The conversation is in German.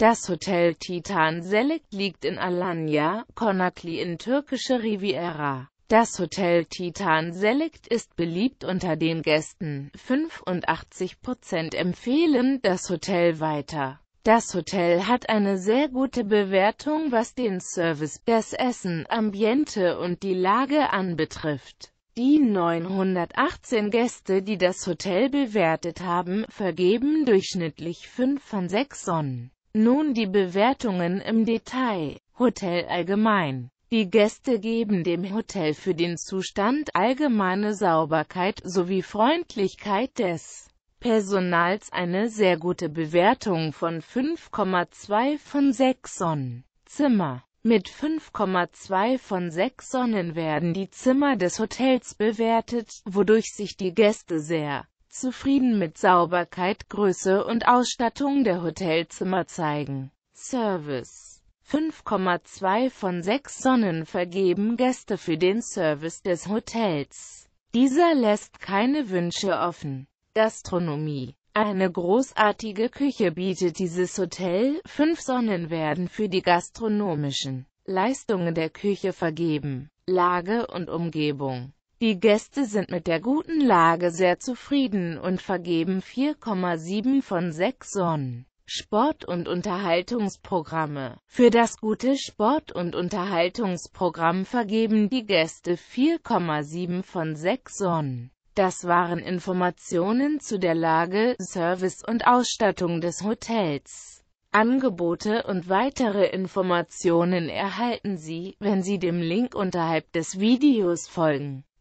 Das Hotel Titan Select liegt in Alanya, Conakry in türkische Riviera. Das Hotel Titan Select ist beliebt unter den Gästen. 85% empfehlen das Hotel weiter. Das Hotel hat eine sehr gute Bewertung, was den Service, das Essen, Ambiente und die Lage anbetrifft. Die 918 Gäste, die das Hotel bewertet haben, vergeben durchschnittlich 5 von 6 Sonnen. Nun die Bewertungen im Detail. Hotel allgemein. Die Gäste geben dem Hotel für den Zustand allgemeine Sauberkeit sowie Freundlichkeit des Personals eine sehr gute Bewertung von 5,2 von 6 Sonnen. Zimmer. Mit 5,2 von 6 Sonnen werden die Zimmer des Hotels bewertet, wodurch sich die Gäste sehr zufrieden mit Sauberkeit, Größe und Ausstattung der Hotelzimmer zeigen. Service 5,2 von 6 Sonnen vergeben Gäste für den Service des Hotels. Dieser lässt keine Wünsche offen. Gastronomie eine großartige Küche bietet dieses Hotel, 5 Sonnen werden für die gastronomischen Leistungen der Küche vergeben. Lage und Umgebung die Gäste sind mit der guten Lage sehr zufrieden und vergeben 4,7 von 6 Sonnen. Sport- und Unterhaltungsprogramme. Für das gute Sport- und Unterhaltungsprogramm vergeben die Gäste 4,7 von 6 Sonnen. Das waren Informationen zu der Lage, Service und Ausstattung des Hotels. Angebote und weitere Informationen erhalten Sie, wenn Sie dem Link unterhalb des Videos folgen.